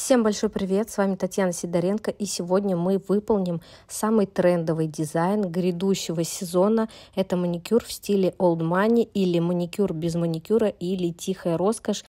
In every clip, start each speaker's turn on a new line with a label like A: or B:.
A: Всем большой привет, с вами Татьяна Сидоренко, и сегодня мы выполним самый трендовый дизайн грядущего сезона. Это маникюр в стиле Old Money или маникюр без маникюра или тихая роскошь.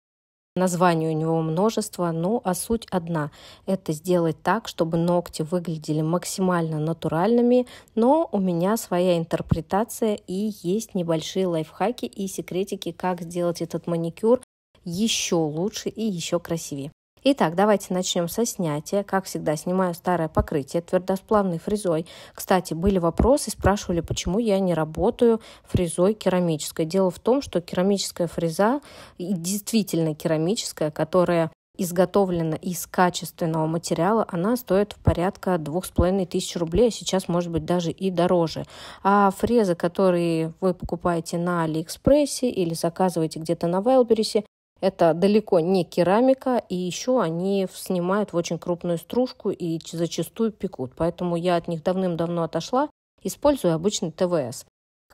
A: Названий у него множество, но а суть одна. Это сделать так, чтобы ногти выглядели максимально натуральными, но у меня своя интерпретация и есть небольшие лайфхаки и секретики, как сделать этот маникюр еще лучше и еще красивее. Итак, давайте начнем со снятия. Как всегда, снимаю старое покрытие твердосплавной фрезой. Кстати, были вопросы, спрашивали, почему я не работаю фрезой керамической. Дело в том, что керамическая фреза, действительно керамическая, которая изготовлена из качественного материала, она стоит в порядка двух с половиной тысяч рублей, а сейчас может быть даже и дороже. А фрезы, которые вы покупаете на Алиэкспрессе или заказываете где-то на Вайлберисе, это далеко не керамика, и еще они снимают в очень крупную стружку и зачастую пекут. Поэтому я от них давным-давно отошла, используя обычный ТВС.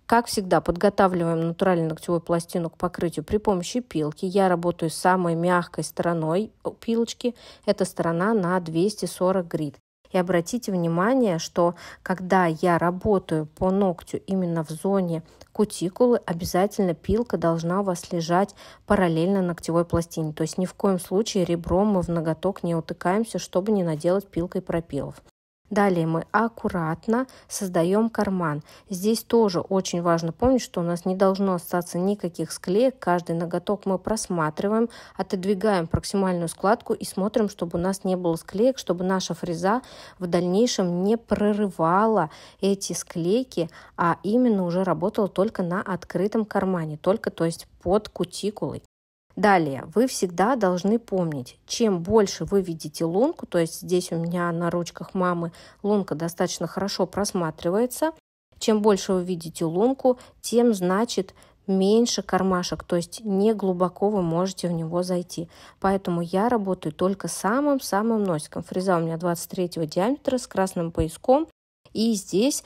A: Как всегда, подготавливаем натуральную ногтевую пластину к покрытию при помощи пилки. Я работаю самой мягкой стороной э, пилочки. Это сторона на 240 грит. И обратите внимание, что когда я работаю по ногтю именно в зоне кутикулы, обязательно пилка должна у вас лежать параллельно ногтевой пластине. То есть ни в коем случае ребром мы в ноготок не утыкаемся, чтобы не наделать пилкой пропилов. Далее мы аккуратно создаем карман. Здесь тоже очень важно помнить, что у нас не должно остаться никаких склеек. Каждый ноготок мы просматриваем, отодвигаем проксимальную складку и смотрим, чтобы у нас не было склеек, чтобы наша фреза в дальнейшем не прорывала эти склейки, а именно уже работала только на открытом кармане, только то есть под кутикулой. Далее, вы всегда должны помнить, чем больше вы видите лунку, то есть здесь у меня на ручках мамы лунка достаточно хорошо просматривается, чем больше вы видите лунку, тем значит меньше кармашек, то есть не глубоко вы можете в него зайти. Поэтому я работаю только самым-самым носиком. Фреза у меня 23 диаметра с красным пояском. И здесь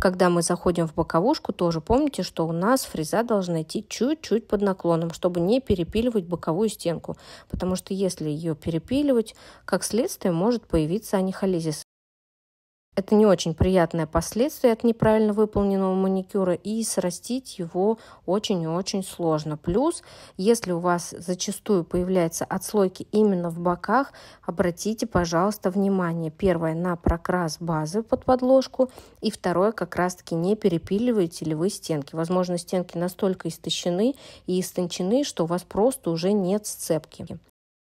A: когда мы заходим в боковушку, тоже помните, что у нас фреза должна идти чуть-чуть под наклоном, чтобы не перепиливать боковую стенку, потому что если ее перепиливать, как следствие может появиться анихолизис, это не очень приятное последствие от неправильно выполненного маникюра, и срастить его очень и очень сложно. Плюс, если у вас зачастую появляются отслойки именно в боках, обратите, пожалуйста, внимание. Первое на прокрас базы под подложку, и второе как раз-таки не перепиливаете ли вы стенки. Возможно, стенки настолько истощены и истончены, что у вас просто уже нет сцепки.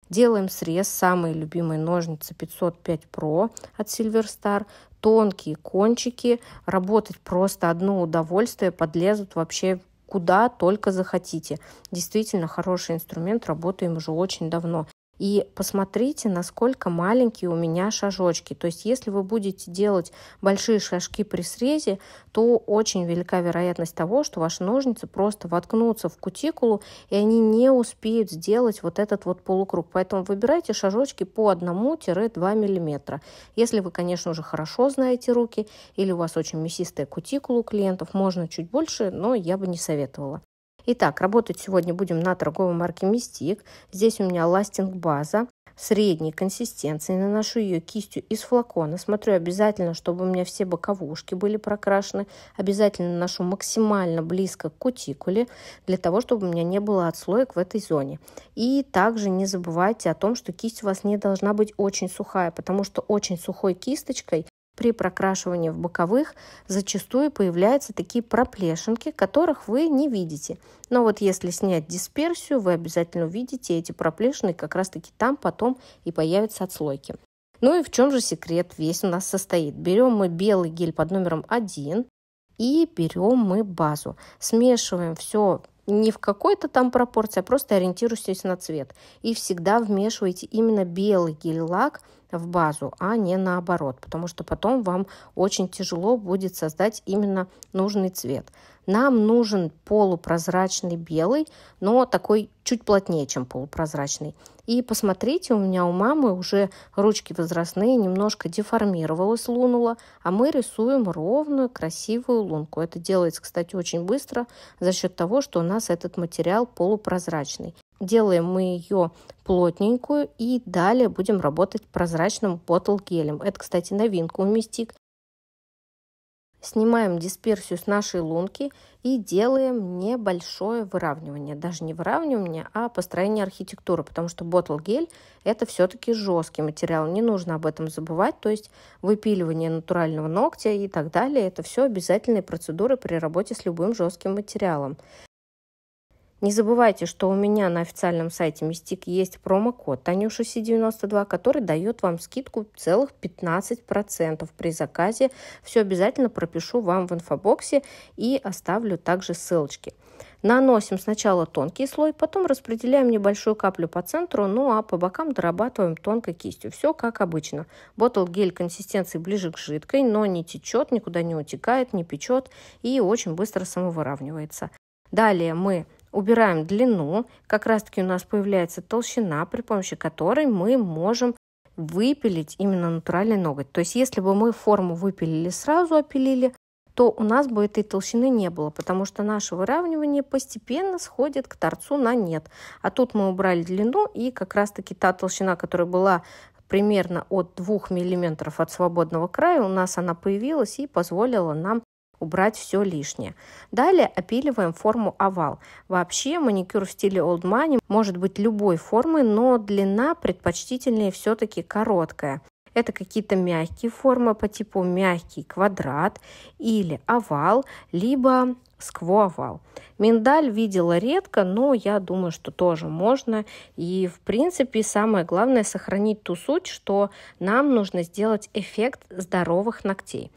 A: Делаем срез, самые любимые ножницы 505 Pro от Silver Star тонкие кончики. Работать просто одно удовольствие, подлезут вообще куда только захотите. Действительно хороший инструмент, работаем уже очень давно. И посмотрите, насколько маленькие у меня шажочки. То есть, если вы будете делать большие шажки при срезе, то очень велика вероятность того, что ваши ножницы просто воткнутся в кутикулу, и они не успеют сделать вот этот вот полукруг. Поэтому выбирайте шажочки по 1-2 мм. Если вы, конечно, уже хорошо знаете руки, или у вас очень мясистая кутикула у клиентов, можно чуть больше, но я бы не советовала. Итак, работать сегодня будем на торговой марке Мистик. Здесь у меня ластинг база средней консистенции, наношу ее кистью из флакона, смотрю обязательно, чтобы у меня все боковушки были прокрашены, обязательно наношу максимально близко к кутикуле, для того, чтобы у меня не было отслоек в этой зоне. И также не забывайте о том, что кисть у вас не должна быть очень сухая, потому что очень сухой кисточкой при прокрашивании в боковых зачастую появляются такие проплешинки, которых вы не видите. Но вот если снять дисперсию, вы обязательно увидите эти проплешины, как раз таки там потом и появятся отслойки. Ну и в чем же секрет весь у нас состоит? Берем мы белый гель под номером 1 и берем мы базу. Смешиваем все не в какой-то там пропорции, а просто ориентируйтесь на цвет. И всегда вмешивайте именно белый гель-лак в базу, а не наоборот, потому что потом вам очень тяжело будет создать именно нужный цвет. Нам нужен полупрозрачный белый, но такой чуть плотнее, чем полупрозрачный. И посмотрите, у меня у мамы уже ручки возрастные немножко деформировалась лунула, а мы рисуем ровную, красивую лунку. Это делается, кстати, очень быстро за счет того, что у нас этот материал полупрозрачный. Делаем мы ее плотненькую и далее будем работать прозрачным ботл гелем. Это, кстати, новинка у Мистик. Снимаем дисперсию с нашей лунки и делаем небольшое выравнивание. Даже не выравнивание, а построение архитектуры, потому что ботл-гель – это все-таки жесткий материал. Не нужно об этом забывать, то есть выпиливание натурального ногтя и так далее – это все обязательные процедуры при работе с любым жестким материалом. Не забывайте, что у меня на официальном сайте Мистик есть промокод Танюша Си92, который дает вам скидку целых 15% при заказе. Все обязательно пропишу вам в инфобоксе и оставлю также ссылочки. Наносим сначала тонкий слой, потом распределяем небольшую каплю по центру, ну а по бокам дорабатываем тонкой кистью. Все как обычно. Ботл гель консистенции ближе к жидкой, но не течет, никуда не утекает, не печет и очень быстро самовыравнивается. Далее мы убираем длину, как раз таки у нас появляется толщина, при помощи которой мы можем выпилить именно натуральный ноготь. То есть если бы мы форму выпилили сразу, опилили, то у нас бы этой толщины не было, потому что наше выравнивание постепенно сходит к торцу на нет. А тут мы убрали длину, и как раз-таки та толщина, которая была примерно от 2 мм от свободного края, у нас она появилась и позволила нам убрать все лишнее. Далее опиливаем форму овал. Вообще маникюр в стиле Old Money может быть любой формы, но длина предпочтительнее все-таки короткая. Это какие-то мягкие формы по типу мягкий квадрат или овал, либо сквоовал. Миндаль видела редко, но я думаю, что тоже можно. И, в принципе, самое главное сохранить ту суть, что нам нужно сделать эффект здоровых ногтей.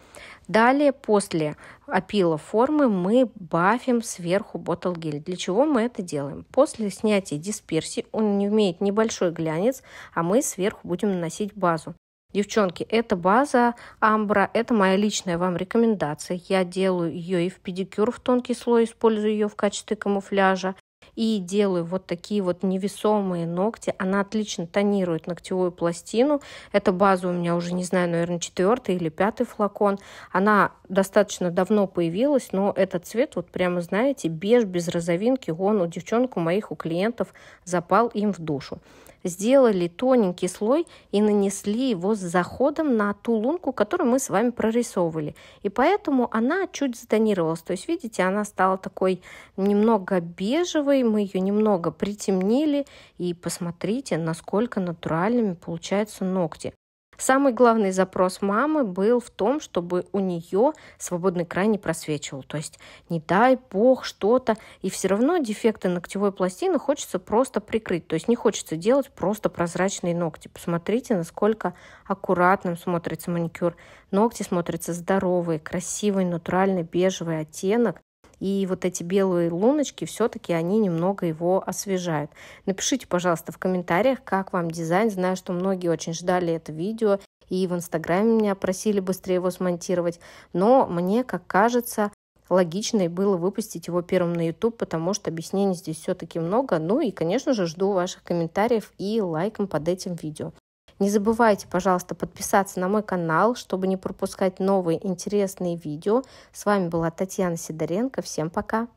A: Далее, после опила формы, мы бафим сверху ботл-гель. Для чего мы это делаем? После снятия дисперсии он не имеет небольшой глянец, а мы сверху будем наносить базу. Девчонки, это база Амбра, это моя личная вам рекомендация. Я делаю ее и в педикюр в тонкий слой, использую ее в качестве камуфляжа. И делаю вот такие вот невесомые ногти. Она отлично тонирует ногтевую пластину. Эта база у меня уже, не знаю, наверное, четвертый или пятый флакон. Она достаточно давно появилась, но этот цвет, вот прямо, знаете, беж, без розовинки, он у девчонку моих, у клиентов запал им в душу сделали тоненький слой и нанесли его с заходом на ту лунку, которую мы с вами прорисовывали. И поэтому она чуть затонировалась. То есть, видите, она стала такой немного бежевой, мы ее немного притемнили. И посмотрите, насколько натуральными получаются ногти. Самый главный запрос мамы был в том, чтобы у нее свободный край не просвечивал. То есть не дай бог что-то. И все равно дефекты ногтевой пластины хочется просто прикрыть. То есть не хочется делать просто прозрачные ногти. Посмотрите, насколько аккуратным смотрится маникюр. Ногти смотрятся здоровые, красивый, натуральный бежевый оттенок. И вот эти белые луночки все-таки они немного его освежают. Напишите, пожалуйста, в комментариях, как вам дизайн. Знаю, что многие очень ждали это видео, и в Инстаграме меня просили быстрее его смонтировать. Но мне, как кажется, логичной было выпустить его первым на YouTube, потому что объяснений здесь все-таки много. Ну и, конечно же, жду ваших комментариев и лайком под этим видео. Не забывайте, пожалуйста, подписаться на мой канал, чтобы не пропускать новые интересные видео. С вами была Татьяна Сидоренко. Всем пока!